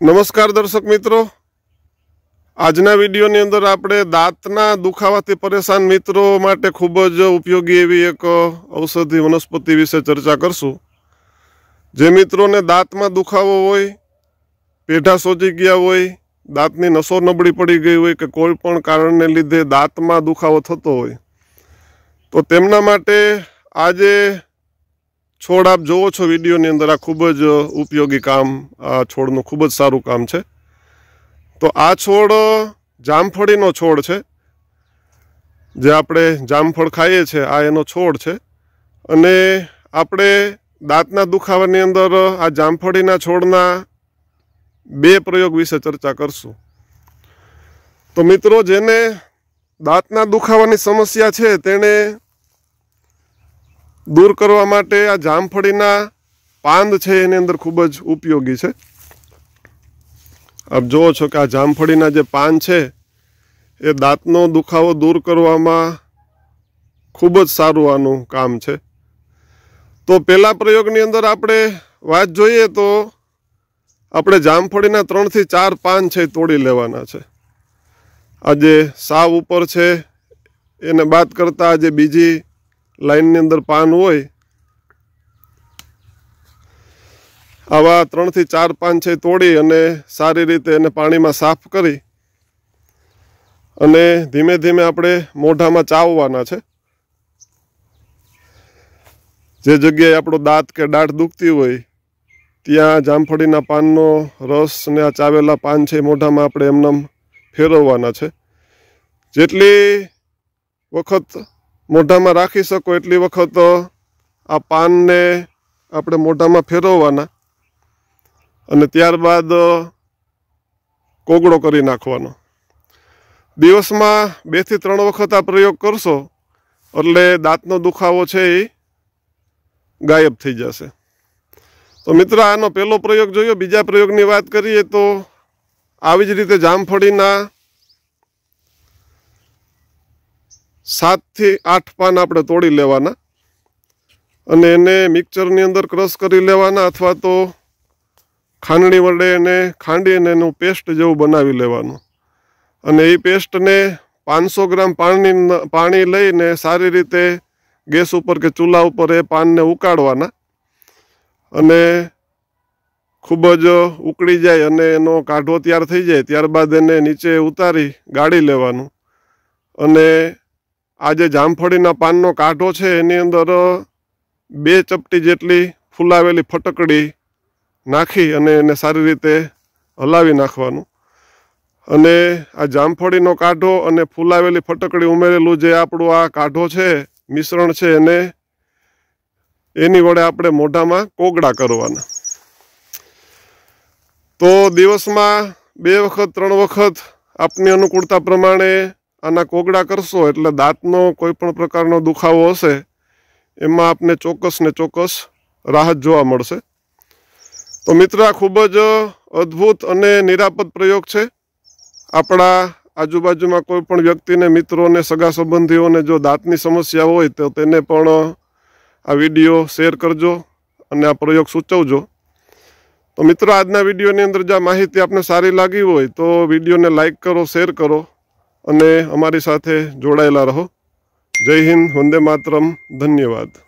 નમસ્કાર દર્શક મિત્રો આજના વિડીયોની અંદર આપણે દાંતના દુખાવાથી પરેશાન મિત્રો માટે ખૂબ જ ઉપયોગી એવી એક ઔષધિ વનસ્પતિ વિશે ચર્ચા કરશું જે મિત્રોને દાંતમાં દુખાવો હોય પેઢા સોજી ગયા હોય દાંતની નસો નબળી પડી ગઈ હોય કે કોઈ પણ કારણને લીધે દાંતમાં દુખાવો થતો હોય તો તેમના માટે આજે છોડ આપ જોવો છો વિડીયોની અંદર આ ખૂબ જ ઉપયોગી કામ આ છોડનું ખૂબ જ સારું કામ છે તો આ છોડ જામફળીનો છોડ છે જે આપણે જામફળ ખાઈએ છીએ આ એનો છોડ છે અને આપણે દાંતના દુખાવાની અંદર આ જામફળીના છોડના બે પ્રયોગ વિશે ચર્ચા કરશું તો મિત્રો જેને દાંતના દુખાવાની સમસ્યા છે તેણે દૂર કરવા માટે આ જામફળીના પાંદ છે એની અંદર ખૂબ જ ઉપયોગી છે આપ જુઓ છો કે આ જામફળીના જે પાન છે એ દાંતનો દુખાવો દૂર કરવામાં ખૂબ જ સારું આનું કામ છે તો પહેલા પ્રયોગની અંદર આપણે વાત જોઈએ તો આપણે જામફળીના ત્રણથી ચાર પાન છે તોડી લેવાના છે આ જે સાવ ઉપર છે એને બાદ કરતાં જે બીજી લાઇનની અંદર પાન હોય આવા ત્રણથી ચાર પાન છે તોડી અને સારી રીતે એને પાણીમાં સાફ કરી અને ધીમે ધીમે આપણે મોઢામાં ચાવવાના છે જે જગ્યાએ આપણો દાંત કે દાઢ દુખતી હોય ત્યાં જામફળીના પાનનો રસ અને આ ચાવેલા પાન છે મોઢામાં આપણે એમને ફેરવવાના છે જેટલી વખત મોઢામાં રાખી શકો એટલી વખત આ પાનને આપણે મોઢામાં ફેરવવાના અને ત્યારબાદ કોગળો કરી નાખવાનો દિવસમાં બેથી ત્રણ વખત આ પ્રયોગ કરશો એટલે દાંતનો દુખાવો છે એ ગાયબ થઈ જશે તો મિત્ર આનો પહેલો પ્રયોગ જોયો બીજા પ્રયોગની વાત કરીએ તો આવી જ રીતે જામફળીના સાતથી આઠ પાન આપણે તોડી લેવાના અને એને મિક્સરની અંદર ક્રશ કરી લેવાના અથવા તો ખાંડણી વડે એને ખાંડીને એનું પેસ્ટ જેવું બનાવી લેવાનું અને એ પેસ્ટને પાંચસો ગ્રામ પાણી પાણી લઈને સારી રીતે ગેસ ઉપર કે ચૂલા ઉપર એ પાનને ઉકાળવાના અને ખૂબ જ ઉકળી જાય અને એનો કાઢો તૈયાર થઈ જાય ત્યારબાદ એને નીચે ઉતારી ગાળી લેવાનું અને આ જે જામફળીના પાનનો કાંટો છે એની અંદર બે ચપટી જેટલી ફૂલાવેલી ફટકડી નાખી અને એને સારી રીતે હલાવી નાખવાનું અને આ જામફળીનો કાંઠો અને ફૂલાવેલી ફટકડી ઉમેરેલું જે આપણું આ કાંઠો છે મિશ્રણ છે એને એની વડે આપણે મોઢામાં કોગળા કરવાના તો દિવસમાં બે વખત ત્રણ વખત આપની અનુકૂળતા પ્રમાણે આના કોગડા કરશો એટલે દાંતનો કોઈ પણ પ્રકારનો દુખાવો હશે એમાં આપને ચોક્કસ ને ચોક્કસ રાહત જોવા મળશે તો મિત્ર ખૂબ જ અદ્ભુત અને નિરાપદ પ્રયોગ છે આપણા આજુબાજુમાં કોઈ પણ વ્યક્તિને મિત્રોને સગા સંબંધીઓને જો દાંતની સમસ્યા હોય તો તેને પણ આ વિડીયો શેર કરજો અને આ પ્રયોગ સૂચવજો તો મિત્રો આજના વિડીયોની અંદર જે માહિતી આપને સારી લાગી હોય તો વિડીયોને લાઇક કરો શેર કરો અને અમારી સાથે જોડાયેલા રહો જય હિન્દ વંદે માતરમ ધન્યવાદ